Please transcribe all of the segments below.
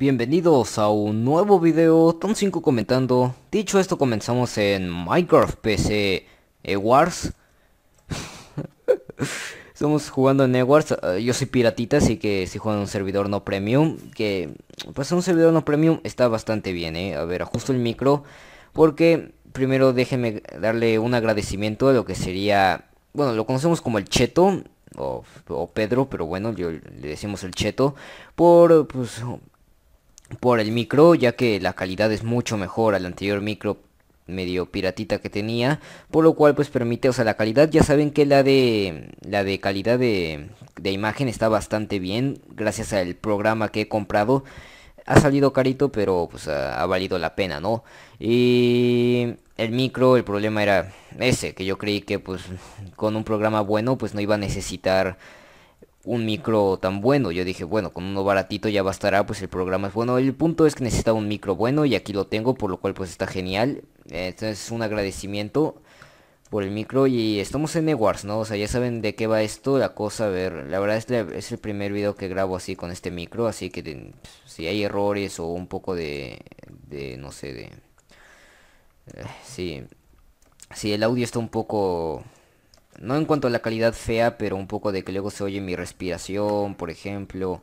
Bienvenidos a un nuevo video, Tom5 comentando. Dicho esto, comenzamos en Minecraft PC eh, Wars. Estamos jugando en Edwards, eh, yo soy piratita, así que si juego en un servidor no premium, que pues un servidor no premium está bastante bien, ¿eh? A ver, ajusto el micro, porque primero déjenme darle un agradecimiento a lo que sería, bueno, lo conocemos como el Cheto, o, o Pedro, pero bueno, yo, le decimos el Cheto, por pues por el micro, ya que la calidad es mucho mejor al anterior micro medio piratita que tenía, por lo cual pues permite, o sea, la calidad, ya saben que la de la de calidad de, imagen está bastante bien, gracias al programa que he comprado. Ha salido carito, pero pues ha, ha valido la pena, ¿no? Y el micro, el problema era ese, que yo creí que pues con un programa bueno pues no iba a necesitar un micro tan bueno. Yo dije, bueno, con uno baratito ya bastará, pues el programa es bueno. El punto es que necesitaba un micro bueno y aquí lo tengo, por lo cual pues está genial. Entonces un agradecimiento por el micro y estamos en Wars ¿no? O sea, ya saben de qué va esto, la cosa, a ver, la verdad es, es el primer video que grabo así con este micro, así que si hay errores o un poco de, de no sé, de... Eh, sí, si sí, el audio está un poco no en cuanto a la calidad fea, pero un poco de que luego se oye mi respiración, por ejemplo.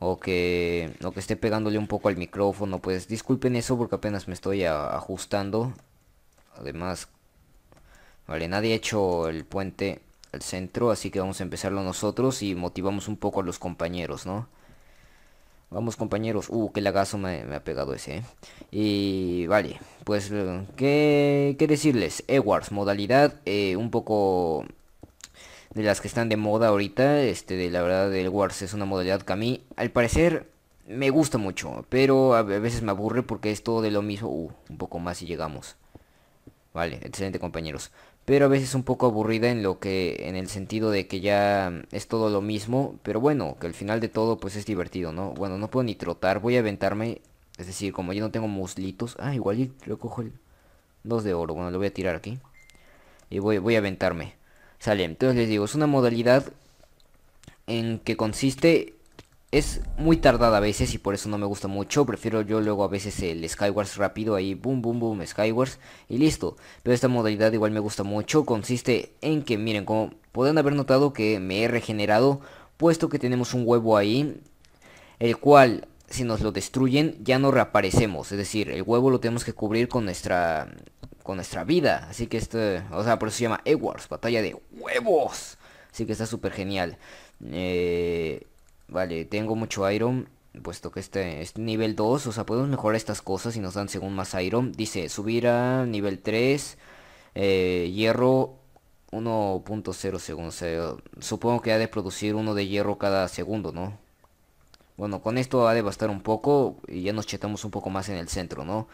O que, o que esté pegándole un poco al micrófono. Pues disculpen eso porque apenas me estoy ajustando. Además, vale, nadie ha hecho el puente al centro, así que vamos a empezarlo nosotros y motivamos un poco a los compañeros, ¿no? Vamos compañeros. Uh, qué lagazo me, ha pegado ese. Eh. Y vale, pues eh, ¿qué, qué decirles. Edwards, modalidad eh, un poco de las que están de moda ahorita. Este, de la verdad, del Wars es una modalidad que a mí, al parecer, me gusta mucho. Pero a veces me aburre porque es todo de lo mismo. Uh, un poco más y llegamos. Vale, excelente compañeros pero a veces un poco aburrida en lo que en el sentido de que ya es todo lo mismo, pero bueno, que al final de todo pues es divertido, ¿no? Bueno, no puedo ni trotar, voy a aventarme, es decir, como yo no tengo muslitos, ah, igual lo cojo el dos de oro, bueno, lo voy a tirar aquí y voy voy a aventarme. Sale, entonces les digo, es una modalidad en que consiste es muy tardada a veces y por eso no me gusta mucho. Prefiero yo luego a veces el Skywars rápido ahí, boom, boom, boom, Skywars y listo. Pero esta modalidad igual me gusta mucho. Consiste en que, miren, como pueden haber notado que me he regenerado, puesto que tenemos un huevo ahí, el cual si nos lo destruyen ya no reaparecemos. Es decir, el huevo lo tenemos que cubrir con nuestra con nuestra vida. Así que esto, o sea, por eso se llama Edwards, batalla de huevos. Así que está súper genial. Eh Vale, tengo mucho iron, puesto que este es nivel 2, o sea, podemos mejorar estas cosas y nos dan según más iron. Dice, subir a nivel 3, eh, hierro 1.0 segundos. supongo que ha de producir uno de hierro cada segundo, ¿no? Bueno, con esto ha de bastar un poco y ya nos chetamos un poco más en el centro, ¿no?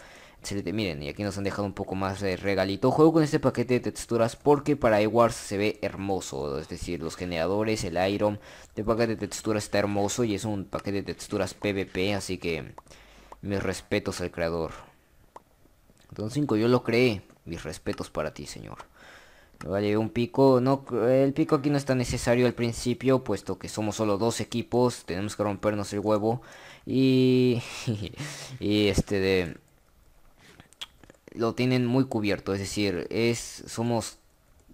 miren, y aquí nos han dejado un poco más de regalito. Juego con este paquete de texturas porque para Wars se ve hermoso. Es decir, los generadores, el Iron. Este paquete de texturas está hermoso y es un paquete de texturas PvP. Así que mis respetos al creador. Don 5, yo lo creé. Mis respetos para ti, señor. Vale, un pico. No, el pico aquí no está necesario al principio, puesto que somos solo dos equipos. Tenemos que rompernos el huevo. Y... y este de lo tienen muy cubierto, es decir, es somos,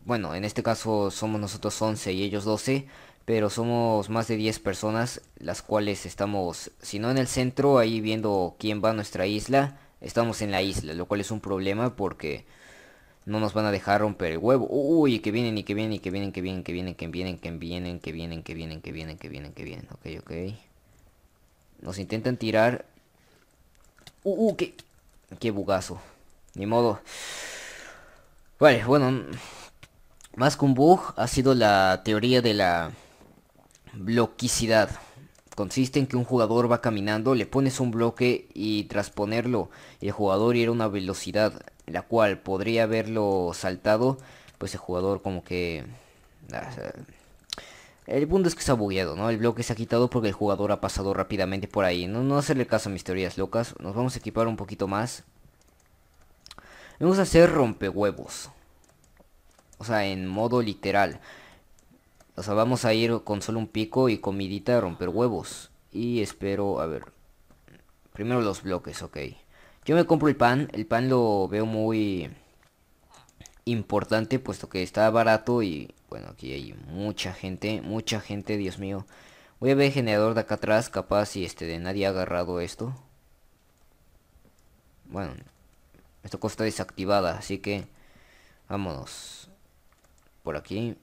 bueno, en este caso somos nosotros 11 y ellos 12, pero somos más de 10 personas, las cuales estamos, si no en el centro, ahí viendo quién va a nuestra isla, estamos en la isla, lo cual es un problema porque no nos van a dejar romper el huevo. Uy, que vienen y que vienen y que vienen, que vienen, que vienen, que vienen, que vienen, que vienen, que vienen, que vienen, que vienen, que vienen, ok, ok. Nos intentan tirar... Uh, uh, qué... Qué bugazo ni modo. Vale, bueno, más que un bug ha sido la teoría de la bloquicidad. Consiste en que un jugador va caminando, le pones un bloque y tras ponerlo el jugador irá a una velocidad la cual podría haberlo saltado, pues el jugador como que... Ah, el punto es que se ha bugueado, ¿no? El bloque se ha quitado porque el jugador ha pasado rápidamente por ahí. No, no hacerle caso a mis teorías locas. Nos vamos a equipar un poquito más. Vamos a hacer rompehuevos. O sea, en modo literal. O sea, vamos a ir con solo un pico y comidita a romper huevos. Y espero, a ver. Primero los bloques, ok. Yo me compro el pan. El pan lo veo muy importante puesto que está barato y bueno, aquí hay mucha gente, mucha gente, Dios mío. Voy a ver el generador de acá atrás, capaz si este de nadie ha agarrado esto. Bueno, esta cosa está desactivada, así que vámonos por aquí.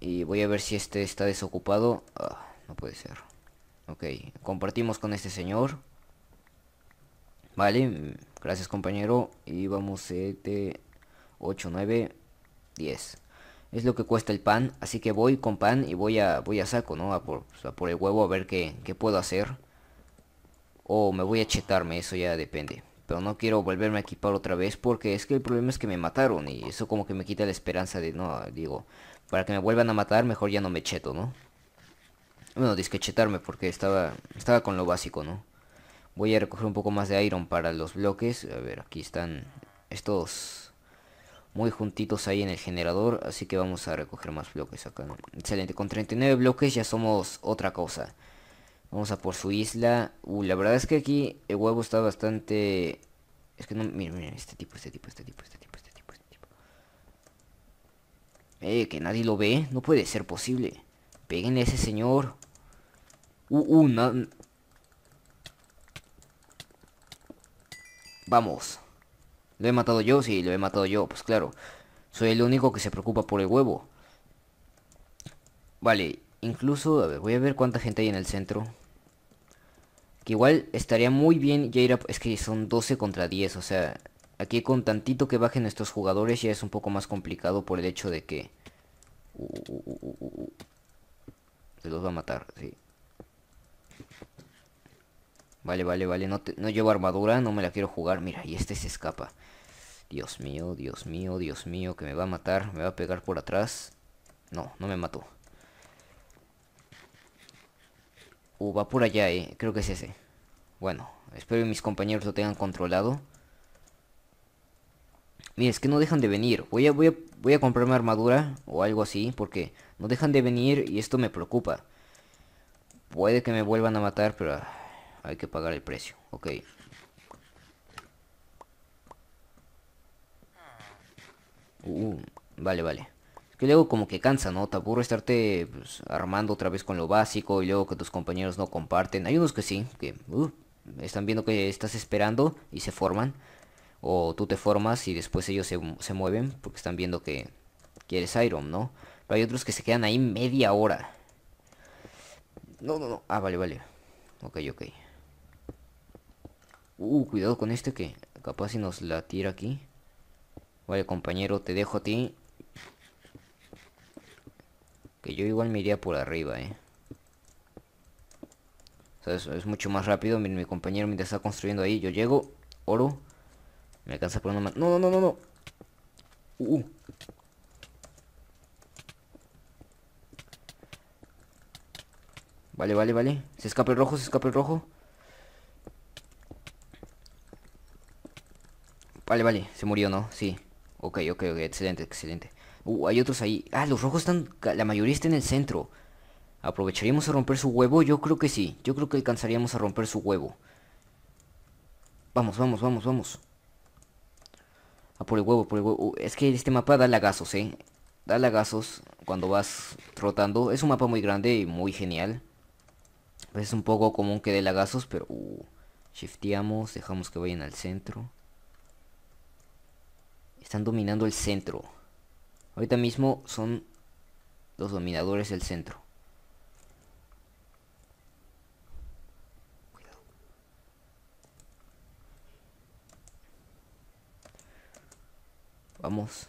Y voy a ver si este está desocupado. Ah, no puede ser. Ok, compartimos con este señor. Vale, gracias compañero. Y vamos 7, 8, 9, 10 es lo que cuesta el pan, así que voy con pan y voy a, voy a saco, ¿no? A por, por el huevo a ver qué, puedo hacer. O me voy a chetarme, eso ya depende. Pero no quiero volverme a equipar otra vez porque es que el problema es que me mataron y eso como que me quita la esperanza de, no, digo, para que me vuelvan a matar mejor ya no me cheto, ¿no? Bueno, disque chetarme porque estaba, estaba con lo básico, ¿no? Voy a recoger un poco más de iron para los bloques. A ver, aquí están estos muy juntitos ahí en el generador. Así que vamos a recoger más bloques acá. Excelente, con 39 bloques ya somos otra cosa. Vamos a por su isla. Uh, la verdad es que aquí el huevo está bastante... Es que no... miren miren este tipo, este tipo, este tipo, este tipo, este tipo, este tipo. Eh, que nadie lo ve. No puede ser posible. peguen a ese señor. Uh, uh, Vamos. ¿Lo he matado yo? Sí, lo he matado yo, pues claro. Soy el único que se preocupa por el huevo. Vale, incluso, a ver, voy a ver cuánta gente hay en el centro. Que igual estaría muy bien ya ir a... Es que son 12 contra 10, o sea... Aquí con tantito que bajen estos jugadores ya es un poco más complicado por el hecho de que... Uh, uh, uh, se los va a matar, sí. Vale, vale, vale. No, no llevo armadura, no me la quiero jugar. Mira, y este se escapa. Dios mío, Dios mío, Dios mío, que me va a matar. Me va a pegar por atrás. No, no me mató. Uh, va por allá, eh. Creo que es ese. Bueno, espero que mis compañeros lo tengan controlado. Mira, es que no dejan de venir. Voy voy a, voy a comprarme armadura o algo así, porque no dejan de venir y esto me preocupa. Puede que me vuelvan a matar, pero... Ah, hay que pagar el precio, ok. Uh, vale, vale. Es que luego como que cansa, ¿no? Te aburre estarte pues, armando otra vez con lo básico y luego que tus compañeros no comparten. Hay unos que sí, que uh, están viendo que estás esperando y se forman. O tú te formas y después ellos se, se mueven porque están viendo que quieres Iron, ¿no? Pero hay otros que se quedan ahí media hora. No, no, no. Ah, vale, vale. Ok, ok. Uh, cuidado con este que capaz si nos la tira aquí. Vale, compañero, te dejo a ti. Que yo igual me iría por arriba, eh. es, mucho más rápido. Mi, compañero mientras está construyendo ahí. Yo llego, oro. Me alcanza por una mano. No, no, no, no, no. Uh. uh. Vale, vale, vale. Se escapa el rojo, se escape el rojo. Vale, vale, se murió, ¿no? Sí. Ok, ok, ok, excelente, excelente. Uh, hay otros ahí. Ah, los rojos están... La mayoría está en el centro. ¿Aprovecharíamos a romper su huevo? Yo creo que sí. Yo creo que alcanzaríamos a romper su huevo. Vamos, vamos, vamos, vamos. A ah, por el huevo, por el huevo. Uh, es que este mapa da lagazos, ¿eh? Da lagazos cuando vas trotando. Es un mapa muy grande y muy genial. Pues es un poco común que dé lagazos, pero... Uh, shifteamos, dejamos que vayan al centro. Están dominando el centro. Ahorita mismo son los dominadores del centro. Vamos.